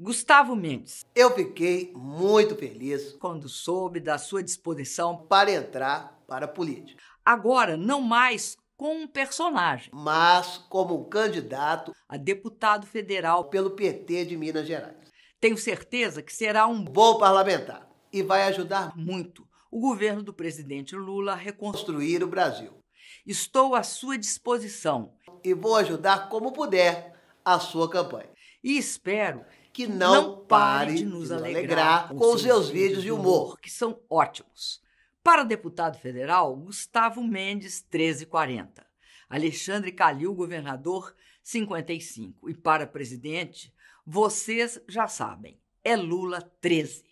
Gustavo Mendes. Eu fiquei muito feliz quando soube da sua disposição para entrar para a política. Agora, não mais como um personagem, mas como um candidato a deputado federal pelo PT de Minas Gerais. Tenho certeza que será um bom parlamentar e vai ajudar muito o governo do presidente Lula a reconstruir o Brasil. Estou à sua disposição e vou ajudar como puder a sua campanha. E espero que não, não pare de nos alegrar, alegrar com seus vídeos de humor, que são ótimos. Para deputado federal, Gustavo Mendes, 1340. Alexandre Calil, governador, 55. E para presidente, vocês já sabem, é Lula 13.